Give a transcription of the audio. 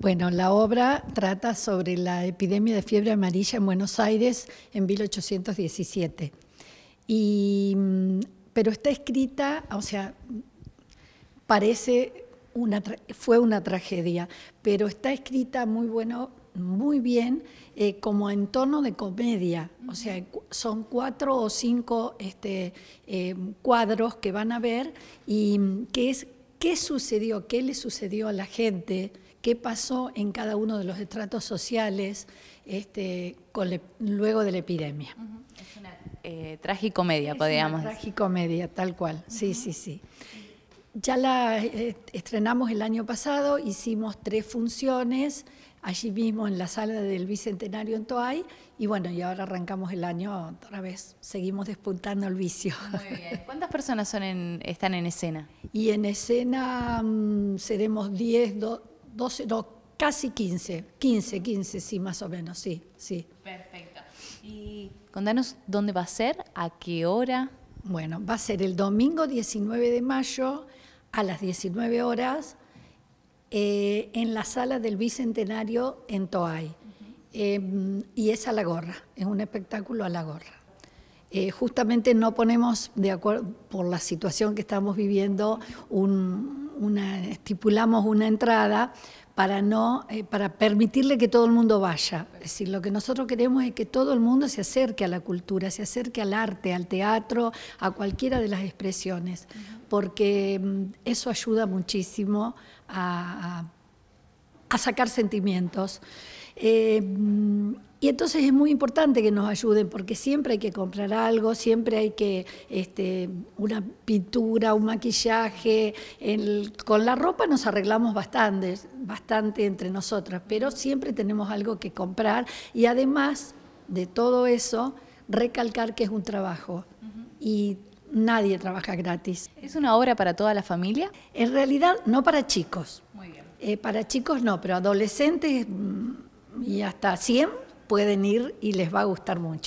Bueno, la obra trata sobre la epidemia de fiebre amarilla en Buenos Aires en 1817. Mm, pero está escrita, o sea, parece una fue una tragedia, pero está escrita muy bueno, muy bien, eh, como en tono de comedia. O sea, son cuatro o cinco este, eh, cuadros que van a ver y mm, que es qué sucedió, qué le sucedió a la gente, qué pasó en cada uno de los estratos sociales este, luego de la epidemia. Es una eh, tragicomedia, podríamos una decir. Tragicomedia, tal cual, sí, sí, sí. Ya la eh, estrenamos el año pasado, hicimos tres funciones allí mismo en la sala del Bicentenario en Toay y bueno, y ahora arrancamos el año otra vez, seguimos despuntando el vicio. Muy bien. ¿Cuántas personas están en escena? Y en escena mm, seremos 10, 12, no, casi 15, 15, 15, sí, más o menos, sí, sí. Perfecto. Y contanos dónde va a ser, a qué hora. Bueno, va a ser el domingo 19 de mayo a las 19 horas eh, en la sala del Bicentenario en Toay. Em, y es a la gorra, es un espectáculo a la gorra. Eh, justamente no ponemos, de acuerdo por la situación que estamos viviendo, una, estipulamos una entrada, para no eh, para permitirle que todo el mundo vaya. Es decir, lo que nosotros queremos es que todo el mundo se acerque a la cultura, se acerque al arte, al teatro, a cualquiera de las expresiones, porque mm, eso ayuda muchísimo a, sacar sentimientos. Eh, mm, y entonces es muy importante que nos ayuden porque siempre hay que comprar algo, siempre hay que este, una pintura, un maquillaje. con la ropa nos arreglamos bastante, bastante entre nosotras, pero siempre tenemos algo que comprar y además de todo eso, recalcar que es un trabajo y nadie trabaja gratis. ¿Es una obra para toda la familia? En realidad no para chicos. Muy bien. Eh, para chicos no, pero adolescentes mm, y hasta 100 pueden ir y les va a gustar mucho.